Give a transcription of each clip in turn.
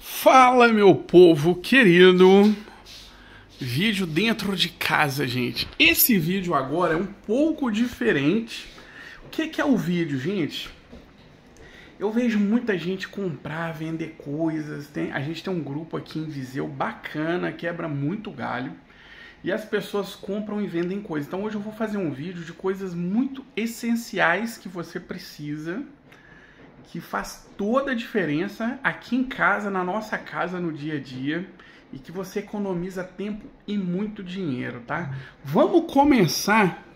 Fala, meu povo querido! Vídeo dentro de casa, gente. Esse vídeo agora é um pouco diferente. O é que é, o vídeo, gente? Eu vejo muita gente comprar, vender coisas. Tem, a gente tem um grupo aqui em Viseu bacana, quebra muito galho. E as pessoas compram e vendem coisas. Então hoje eu vou fazer um vídeo de coisas muito essenciais que você precisa que faz toda a diferença aqui em casa, na nossa casa, no dia a dia e que você economiza tempo e muito dinheiro, tá? Vamos começar.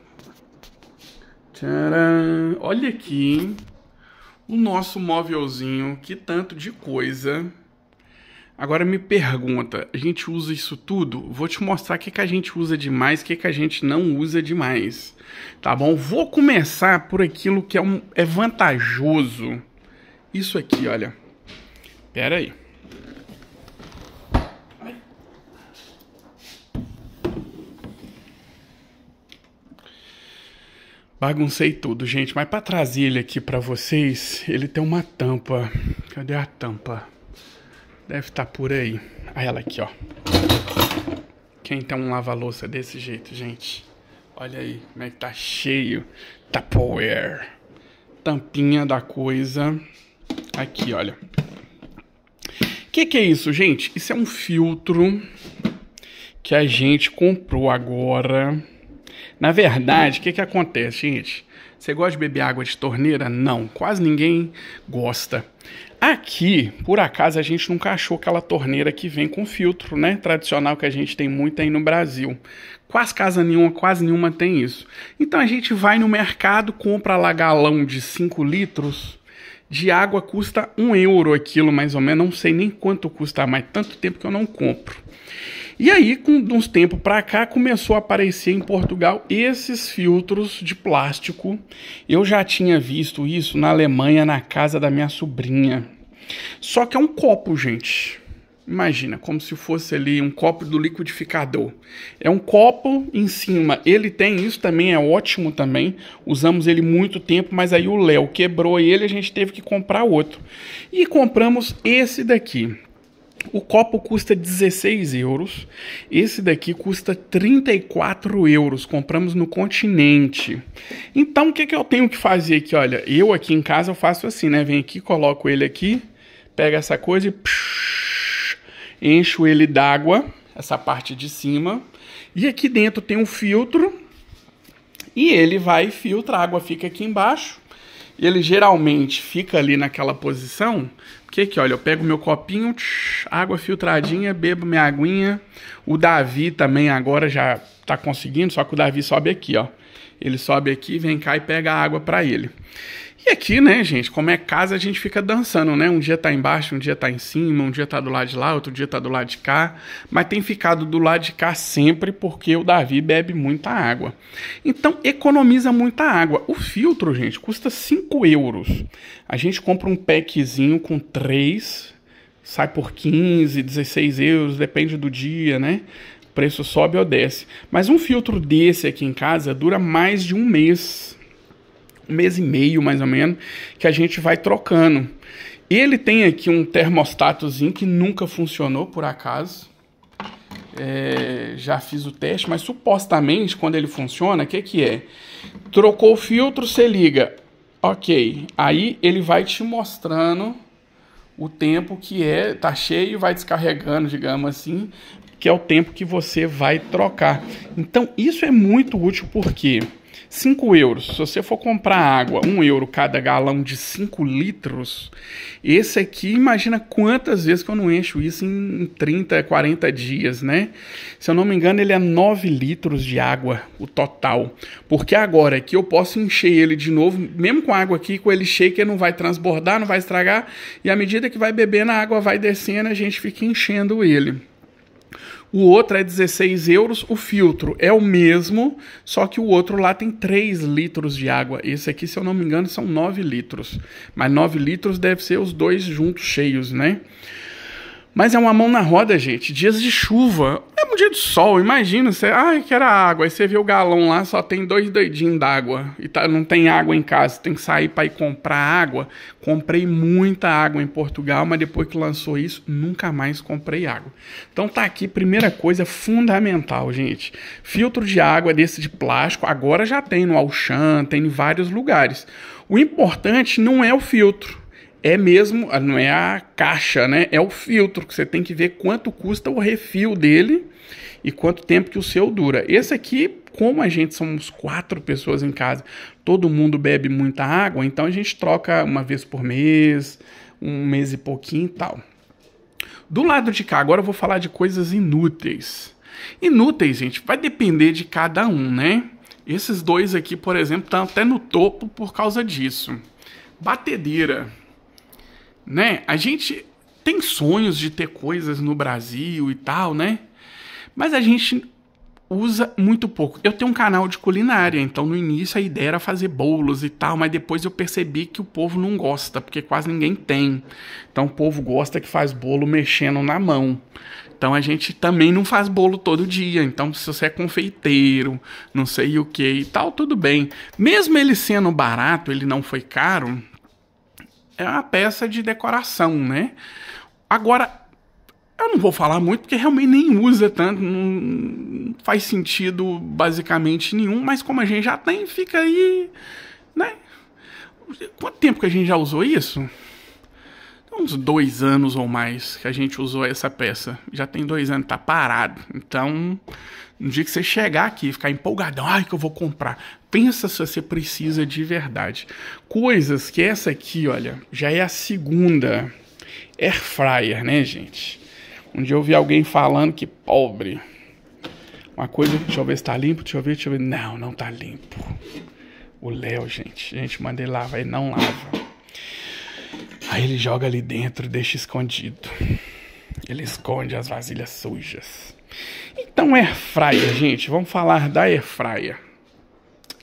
Tcharam. Olha aqui, hein? O nosso móvelzinho, que tanto de coisa. Agora me pergunta, a gente usa isso tudo? Vou te mostrar o que, que a gente usa demais, o que, que a gente não usa demais. Tá bom? Vou começar por aquilo que é, um, é vantajoso isso aqui, olha. Pera aí. Baguncei tudo, gente, mas para trazer ele aqui para vocês, ele tem uma tampa. Cadê a tampa? Deve estar tá por aí. Ah, ela aqui, ó. Quem tem um lava-louça desse jeito, gente? Olha aí como é que tá cheio. Tupperware. Tampinha da coisa. Aqui, olha. O que, que é isso, gente? Isso é um filtro que a gente comprou agora. Na verdade, o que, que acontece, gente? Você gosta de beber água de torneira? Não, quase ninguém gosta. Aqui, por acaso, a gente nunca achou aquela torneira que vem com filtro, né? Tradicional que a gente tem muito aí no Brasil. Quase casa nenhuma, quase nenhuma tem isso. Então a gente vai no mercado, compra lá galão de 5 litros de água custa um euro aquilo, mais ou menos. Não sei nem quanto custa, mas tanto tempo que eu não compro. E aí, com uns tempos para cá, começou a aparecer em Portugal esses filtros de plástico. Eu já tinha visto isso na Alemanha, na casa da minha sobrinha. Só que é um copo, gente. Imagina, como se fosse ali um copo do liquidificador. É um copo em cima. Ele tem isso também, é ótimo também. Usamos ele muito tempo, mas aí o Léo quebrou ele, a gente teve que comprar outro. E compramos esse daqui. O copo custa 16 euros. Esse daqui custa 34 euros. Compramos no continente. Então, o que, que eu tenho que fazer aqui? Olha, eu aqui em casa eu faço assim, né? Vem aqui, coloco ele aqui, pega essa coisa e... Psh, encho ele d'água, essa parte de cima, e aqui dentro tem um filtro e ele vai filtrar, a água fica aqui embaixo. Ele geralmente fica ali naquela posição, porque aqui, olha, eu pego meu copinho, tsh, água filtradinha, bebo minha aguinha. O Davi também agora já tá conseguindo, só que o Davi sobe aqui, ó. Ele sobe aqui, vem cá e pega a água para ele. E aqui, né, gente, como é casa, a gente fica dançando, né? Um dia tá embaixo, um dia tá em cima, um dia tá do lado de lá, outro dia tá do lado de cá. Mas tem ficado do lado de cá sempre porque o Davi bebe muita água. Então, economiza muita água. O filtro, gente, custa 5 euros. A gente compra um packzinho com 3, sai por 15, 16 euros, depende do dia, né? O preço sobe ou desce. Mas um filtro desse aqui em casa dura mais de um mês mês e meio, mais ou menos, que a gente vai trocando. Ele tem aqui um termostatozinho que nunca funcionou, por acaso. É, já fiz o teste, mas supostamente quando ele funciona, o que, que é? Trocou o filtro, você liga. Ok, aí ele vai te mostrando o tempo que é, tá cheio, vai descarregando, digamos assim, que é o tempo que você vai trocar. Então isso é muito útil porque 5 euros. Se você for comprar água, 1 um euro cada galão de 5 litros, esse aqui, imagina quantas vezes que eu não encho isso em 30, 40 dias, né? Se eu não me engano, ele é 9 litros de água, o total. Porque agora aqui eu posso encher ele de novo, mesmo com água aqui, com ele cheio, que não vai transbordar, não vai estragar. E à medida que vai bebendo, a água vai descendo, a gente fica enchendo ele o outro é 16 euros. O filtro é o mesmo, só que o outro lá tem 3 litros de água. Esse aqui, se eu não me engano, são 9 litros. Mas 9 litros deve ser os dois juntos cheios, né? Mas é uma mão na roda, gente. Dias de chuva. É um dia de sol, imagina. Você, ai, que era água. Aí você vê o galão lá, só tem dois doidinhos d'água. E tá, não tem água em casa. Tem que sair para ir comprar água. Comprei muita água em Portugal, mas depois que lançou isso, nunca mais comprei água. Então tá aqui, primeira coisa fundamental, gente. Filtro de água desse de plástico. Agora já tem no Auchan, tem em vários lugares. O importante não é o filtro é mesmo, ah, não é a caixa, né? É o filtro que você tem que ver quanto custa o refil dele e quanto tempo que o seu dura. Esse aqui, como a gente somos quatro pessoas em casa, todo mundo bebe muita água, então a gente troca uma vez por mês, um mês e pouquinho e tal. Do lado de cá, agora eu vou falar de coisas inúteis. Inúteis, gente, vai depender de cada um, né? Esses dois aqui, por exemplo, estão até no topo por causa disso. Batedeira né? A gente tem sonhos de ter coisas no Brasil e tal, né? Mas a gente usa muito pouco. Eu tenho um canal de culinária, então no início a ideia era fazer bolos e tal, mas depois eu percebi que o povo não gosta, porque quase ninguém tem. Então o povo gosta que faz bolo mexendo na mão. Então a gente também não faz bolo todo dia. Então se você é confeiteiro, não sei o que e tal, tudo bem. Mesmo ele sendo barato, ele não foi caro, é uma peça de decoração, né? Agora, eu não vou falar muito porque realmente nem usa tanto, não faz sentido basicamente nenhum, mas como a gente já tem, fica aí, né? Quanto tempo que a gente já usou isso? Uns dois anos ou mais que a gente usou essa peça. Já tem dois anos, tá parado. Então, no dia que você chegar aqui e ficar empolgadão, ai que eu vou comprar, pensa se você precisa de verdade. Coisas que essa aqui, olha, já é a segunda air fryer, né, gente? Um dia eu vi alguém falando que pobre. Uma coisa, deixa eu ver se tá limpo, deixa eu ver, deixa eu ver. Não, não tá limpo. O Léo, gente, gente, mandei lavar, ele não lava. Aí ele joga ali dentro, deixa escondido. Ele esconde as vasilhas sujas. Então, air fryer, gente, vamos falar da air fryer.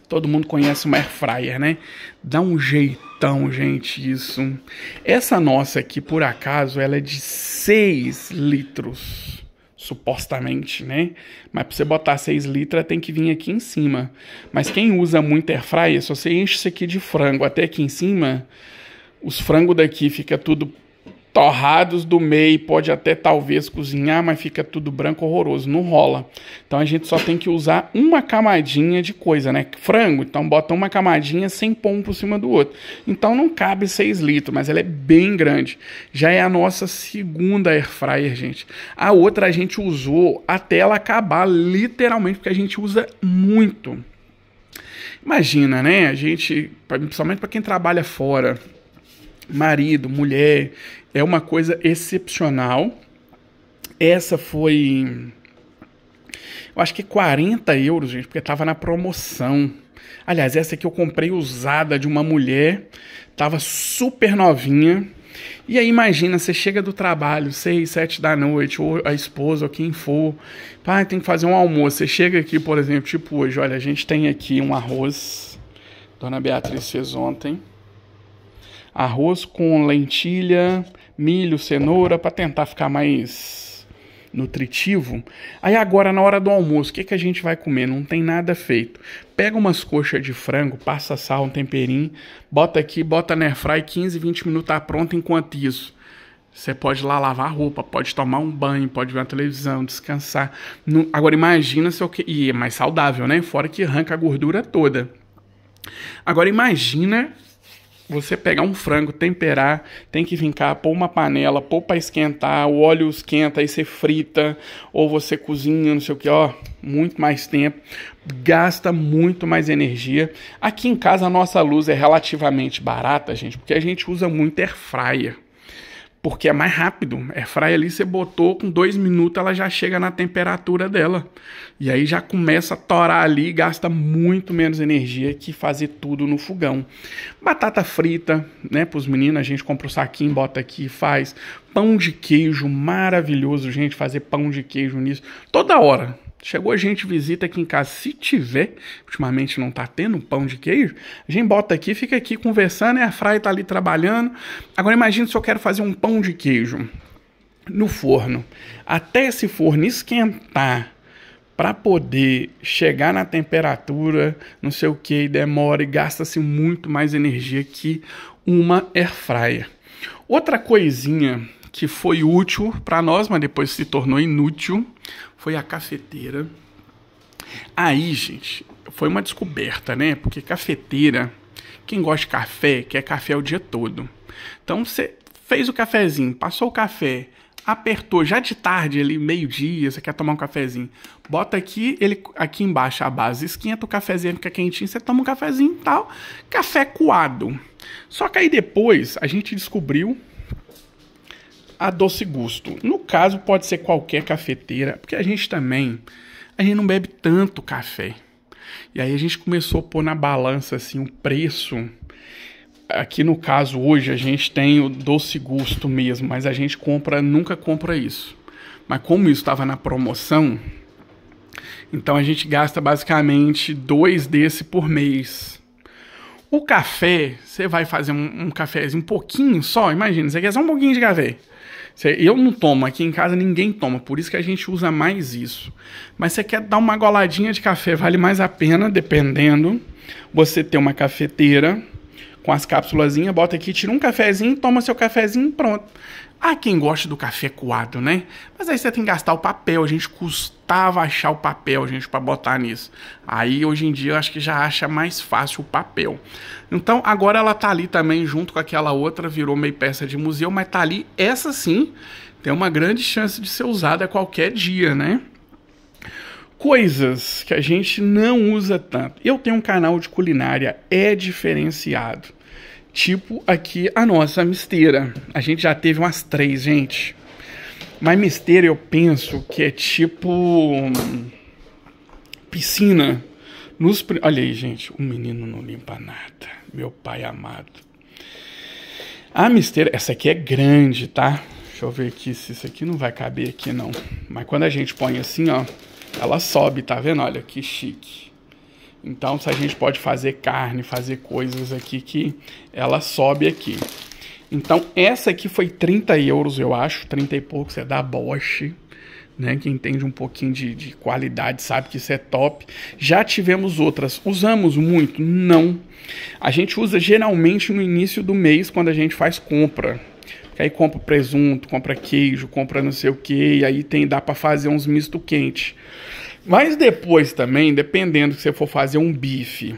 Todo mundo conhece uma air fryer, né? Dá um jeitão, gente, isso. Essa nossa aqui, por acaso, ela é de 6 litros, supostamente, né? Mas para você botar 6 litros, tem que vir aqui em cima. Mas quem usa muito air fryer, se você enche isso aqui de frango até aqui em cima, os frangos daqui fica tudo torrados do meio, pode até talvez cozinhar, mas fica tudo branco horroroso, não rola. Então a gente só tem que usar uma camadinha de coisa, né? Frango, então bota uma camadinha sem pão por cima do outro. Então não cabe 6 litros, mas ela é bem grande. Já é a nossa segunda air fryer, gente. A outra a gente usou até ela acabar, literalmente, porque a gente usa muito. Imagina, né? A gente, principalmente para quem trabalha fora, marido, mulher. É uma coisa excepcional. Essa foi. Eu acho que 40 euros, gente, porque estava na promoção. Aliás, essa aqui eu comprei usada de uma mulher, tava super novinha. E aí imagina, você chega do trabalho, 6, 7 da noite, ou a esposa, ou quem for, pai, tem que fazer um almoço. Você chega aqui, por exemplo, tipo hoje, olha, a gente tem aqui um arroz, Dona Beatriz fez ontem, arroz com lentilha, milho, cenoura, para tentar ficar mais nutritivo. Aí agora na hora do almoço, o que, que a gente vai comer? Não tem nada feito. Pega umas coxas de frango, passa sal, um temperinho, bota aqui, bota na airfry, 15, 20 minutos tá pronto enquanto isso. Você pode ir lá lavar roupa, pode tomar um banho, pode ver a televisão, descansar. agora imagina se eu que e é mais saudável, né? Fora que arranca a gordura toda. Agora imagina você pegar um frango, temperar, tem que vincar, pôr uma panela, pôr para esquentar, o óleo esquenta, aí você frita, ou você cozinha, não sei o que, ó, muito mais tempo, gasta muito mais energia. Aqui em casa a nossa luz é relativamente barata, gente, porque a gente usa muito air fryer porque é mais rápido. É fry ali, você botou com dois minutos, ela já chega na temperatura dela. E aí já começa a torar ali, gasta muito menos energia que fazer tudo no fogão. Batata frita, né, para os meninos, a gente compra o saquinho, bota aqui e faz. Pão de queijo, maravilhoso, gente, fazer pão de queijo nisso. Toda hora, Chegou a gente visita aqui em casa, se tiver, ultimamente não tá tendo pão de queijo, a gente bota aqui, fica aqui conversando, e a Fraia tá ali trabalhando. Agora imagina se eu quero fazer um pão de queijo no forno. Até esse forno esquentar para poder chegar na temperatura, não sei o que, demora e gasta-se muito mais energia que uma air fryer. Outra coisinha que foi útil para nós, mas depois se tornou inútil, foi a cafeteira. Aí, gente, foi uma descoberta, né? Porque cafeteira, quem gosta de café, quer café o dia todo. Então você fez o cafezinho, passou o café, apertou já de tarde ali, meio-dia, você quer tomar um cafezinho. Bota aqui, ele aqui embaixo a base esquenta, o cafezinho fica quentinho, você toma um cafezinho e tal. Café coado. Só que aí depois a gente descobriu a doce gusto. No caso, pode ser qualquer cafeteira, porque a gente também a gente não bebe tanto café. E aí a gente começou a pôr na balança assim o preço. Aqui no caso hoje a gente tem o doce gusto mesmo, mas a gente compra nunca compra isso. Mas como isso estava na promoção, então a gente gasta basicamente dois desse por mês. O café, você vai fazer um, um cafezinho um pouquinho só, imagina, você quer só um pouquinho de café. Eu não tomo, aqui em casa ninguém toma, por isso que a gente usa mais isso. Mas você quer dar uma goladinha de café, vale mais a pena, dependendo, você ter uma cafeteira com as cápsulazinhas, bota aqui, tira um cafezinho, toma seu cafezinho pronto. Há quem goste do café coado, né? Mas aí você tem que gastar o papel. A gente custava achar o papel, gente, para botar nisso. Aí hoje em dia eu acho que já acha mais fácil o papel. Então agora ela tá ali também junto com aquela outra, virou meio peça de museu, mas tá ali essa sim tem uma grande chance de ser usada a qualquer dia, né? Coisas que a gente não usa tanto. Eu tenho um canal de culinária, é diferenciado. Tipo aqui a nossa misteira. A gente já teve umas três, gente. Mas misteira eu penso que é tipo. Hum, piscina. Nos, olha aí, gente, o menino não limpa nada. Meu pai amado. A misteira, essa aqui é grande, tá? Deixa eu ver aqui se isso aqui não vai caber aqui não. Mas quando a gente põe assim, ó, ela sobe, tá vendo? Olha que chique. Então, se a gente pode fazer carne, fazer coisas aqui que ela sobe aqui. Então, essa aqui foi 30 euros, eu acho. 30 e poucos é da Bosch. Né, que entende um pouquinho de, de, qualidade, sabe que isso é top. Já tivemos outras. Usamos muito? Não. A gente usa geralmente no início do mês, quando a gente faz compra. aí compra presunto, compra queijo, compra não sei o que, e aí tem, dá para fazer uns misto quente. Mas depois também, dependendo se você for fazer um bife,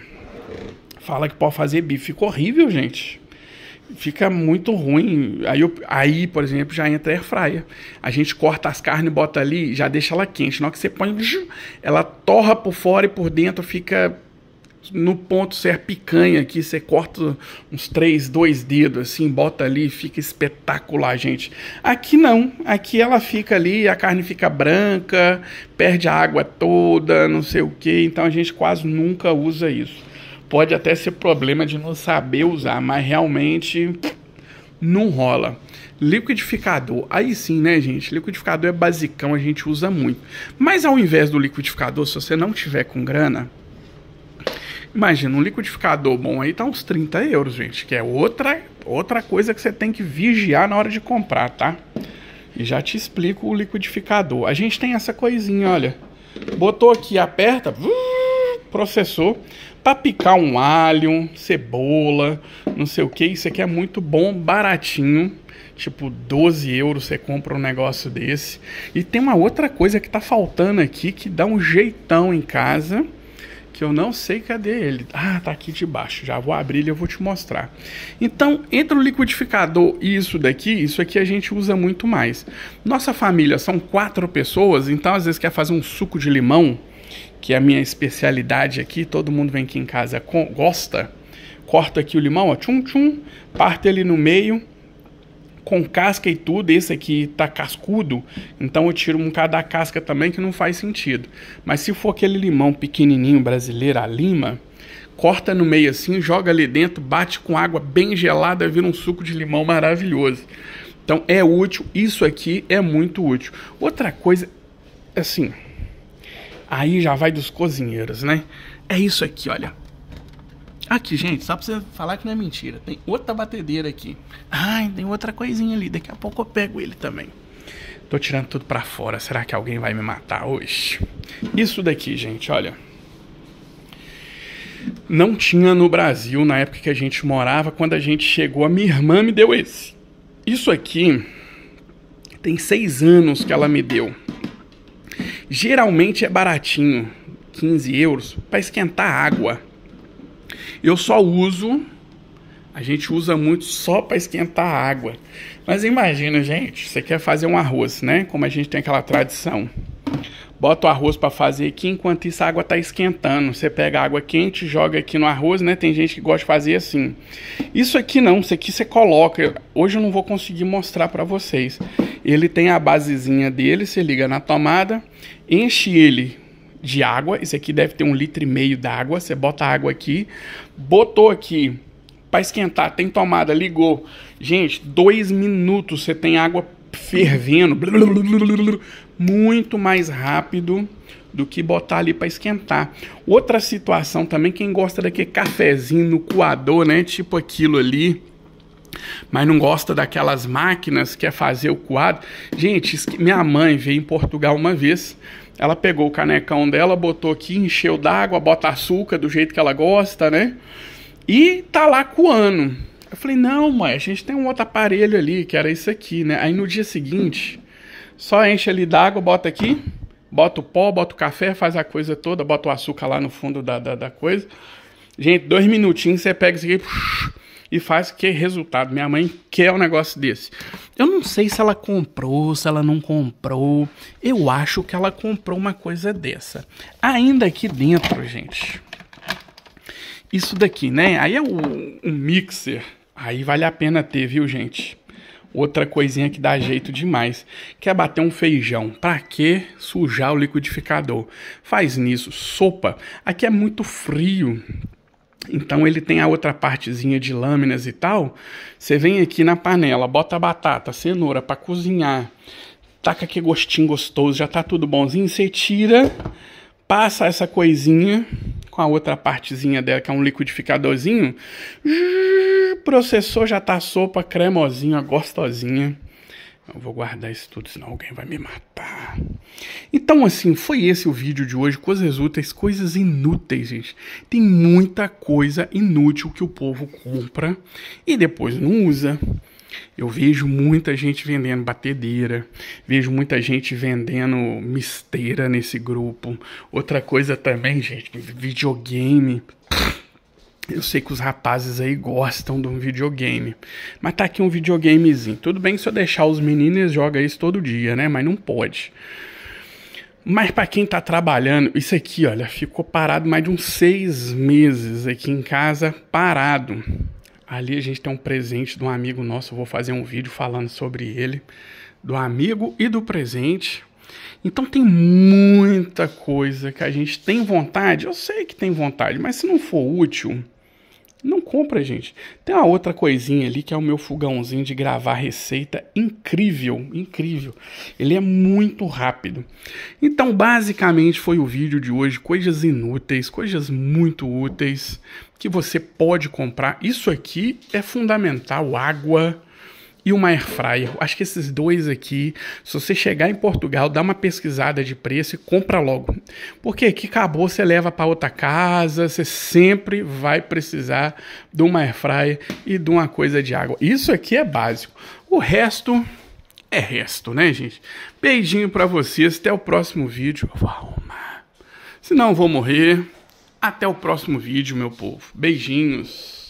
fala que pode fazer bife. Fica horrível, gente. Fica muito ruim. Aí, eu, aí por exemplo, já entra air fryer. A gente corta as carnes, bota ali, já deixa ela quente. Na hora que você põe, ela torra por fora e por dentro fica no ponto, ser é picanha aqui, você corta uns três, dois dedos assim, bota ali, fica espetacular, gente. Aqui não, aqui ela fica ali, a carne fica branca, perde a água toda, não sei o que, então a gente quase nunca usa isso. Pode até ser problema de não saber usar, mas realmente não rola. Liquidificador, aí sim, né, gente? Liquidificador é basicão, a gente usa muito. Mas ao invés do liquidificador, se você não tiver com grana, Imagina, um liquidificador bom aí tá uns 30 euros, gente, que é outra, outra coisa que você tem que vigiar na hora de comprar, tá? E já te explico o liquidificador. A gente tem essa coisinha, olha. Botou aqui, aperta, processou. Para picar um alho, cebola, não sei o que, isso aqui é muito bom, baratinho. Tipo 12 euros você compra um negócio desse. E tem uma outra coisa que tá faltando aqui que dá um jeitão em casa que eu não sei cadê ele. Ah, tá aqui debaixo. Já vou abrir ele e eu vou te mostrar. Então, entre o liquidificador e isso daqui, isso aqui a gente usa muito mais. Nossa família são quatro pessoas, então às vezes quer fazer um suco de limão, que é a minha especialidade aqui, todo mundo vem aqui em casa com, gosta. Corta aqui o limão, ó, tchum tchum, parte ele no meio com casca e tudo, esse aqui tá cascudo, então eu tiro um bocado da casca também que não faz sentido. Mas se for aquele limão pequenininho brasileiro, a lima, corta no meio assim, joga ali dentro, bate com água bem gelada, vira um suco de limão maravilhoso. Então é útil, isso aqui é muito útil. Outra coisa, assim, aí já vai dos cozinheiros, né? É isso aqui, olha Aqui, gente, só pra você falar que não é mentira. Tem outra batedeira aqui. Ai, tem outra coisinha ali. Daqui a pouco eu pego ele também. Tô tirando tudo pra fora. Será que alguém vai me matar hoje? Isso daqui, gente, olha. Não tinha no Brasil na época que a gente morava. Quando a gente chegou, a minha irmã me deu esse. Isso aqui tem seis anos que ela me deu. Geralmente é baratinho, 15 euros, para esquentar água. Eu só uso, a gente usa muito só para esquentar a água. Mas imagina, gente, você quer fazer um arroz, né? Como a gente tem aquela tradição. Bota o arroz para fazer aqui, enquanto isso a água está esquentando. Você pega a água quente, joga aqui no arroz, né? Tem gente que gosta de fazer assim. Isso aqui não, isso aqui você coloca. Hoje eu não vou conseguir mostrar para vocês. Ele tem a basezinha dele, você liga na tomada, enche ele de água. Esse aqui deve ter um litro e meio d'água. Você bota a água aqui, botou aqui para esquentar, tem tomada, ligou. Gente, dois minutos você tem água fervendo, muito mais rápido do que botar ali para esquentar. Outra situação também, quem gosta daquele cafezinho no coador, né? Tipo aquilo ali, mas não gosta daquelas máquinas, que é fazer o coado. Gente, minha mãe veio em Portugal uma vez, ela pegou o canecão dela, botou aqui, encheu d'água, bota açúcar do jeito que ela gosta, né? E tá lá coando. Eu falei, não, mãe, a gente tem um outro aparelho ali, que era isso aqui, né? Aí no dia seguinte, só enche ali d'água, bota aqui, bota o pó, bota o café, faz a coisa toda, bota o açúcar lá no fundo da, da, da coisa. Gente, dois minutinhos, você pega isso aqui e faz que resultado. Minha mãe quer um negócio desse. Eu não sei se ela comprou, se ela não comprou. Eu acho que ela comprou uma coisa dessa. Ainda aqui dentro, gente. Isso daqui, né? Aí é o, mixer. Aí vale a pena ter, viu, gente? Outra coisinha que dá jeito demais, que é bater um feijão. Pra que sujar o liquidificador? Faz nisso sopa. Aqui é muito frio. Então ele tem a outra partezinha de lâminas e tal. Você vem aqui na panela, bota a batata, a cenoura para cozinhar. Taca tá que gostinho gostoso, já tá tudo bonzinho, você tira, passa essa coisinha com a outra partezinha dela, que é um liquidificadorzinho. Processou, já tá a sopa cremosinha, gostosinha. Eu vou guardar isso tudo, senão alguém vai me matar. Então, assim, foi esse o vídeo de hoje. Coisas úteis, coisas inúteis, gente. Tem muita coisa inútil que o povo compra e depois não usa. Eu vejo muita gente vendendo batedeira, vejo muita gente vendendo misteira nesse grupo. Outra coisa também, gente, videogame. Eu sei que os rapazes aí gostam de um videogame, mas tá aqui um videogamezinho. Tudo bem se eu deixar os meninos jogar isso todo dia, né? Mas não pode. Mas para quem tá trabalhando, isso aqui, olha, ficou parado mais de uns seis meses aqui em casa, parado. Ali a gente tem um presente de um amigo nosso, eu vou fazer um vídeo falando sobre ele, do amigo e do presente. Então tem muita coisa que a gente tem vontade, eu sei que tem vontade, mas se não for útil, não compra, gente. Tem uma outra coisinha ali que é o meu fogãozinho de gravar receita incrível, incrível. Ele é muito rápido. Então, basicamente foi o vídeo de hoje, coisas inúteis, coisas muito úteis que você pode comprar. Isso aqui é fundamental, água, e uma air fryer. Acho que esses dois aqui, se você chegar em Portugal, dá uma pesquisada de preço e compra logo. Porque aqui acabou, você leva para outra casa, você sempre vai precisar de uma air fryer e de uma coisa de água. Isso aqui é básico. O resto é resto, né, gente? Beijinho para vocês, até o próximo vídeo. Calma. Se não eu vou morrer. Até o próximo vídeo, meu povo. Beijinhos.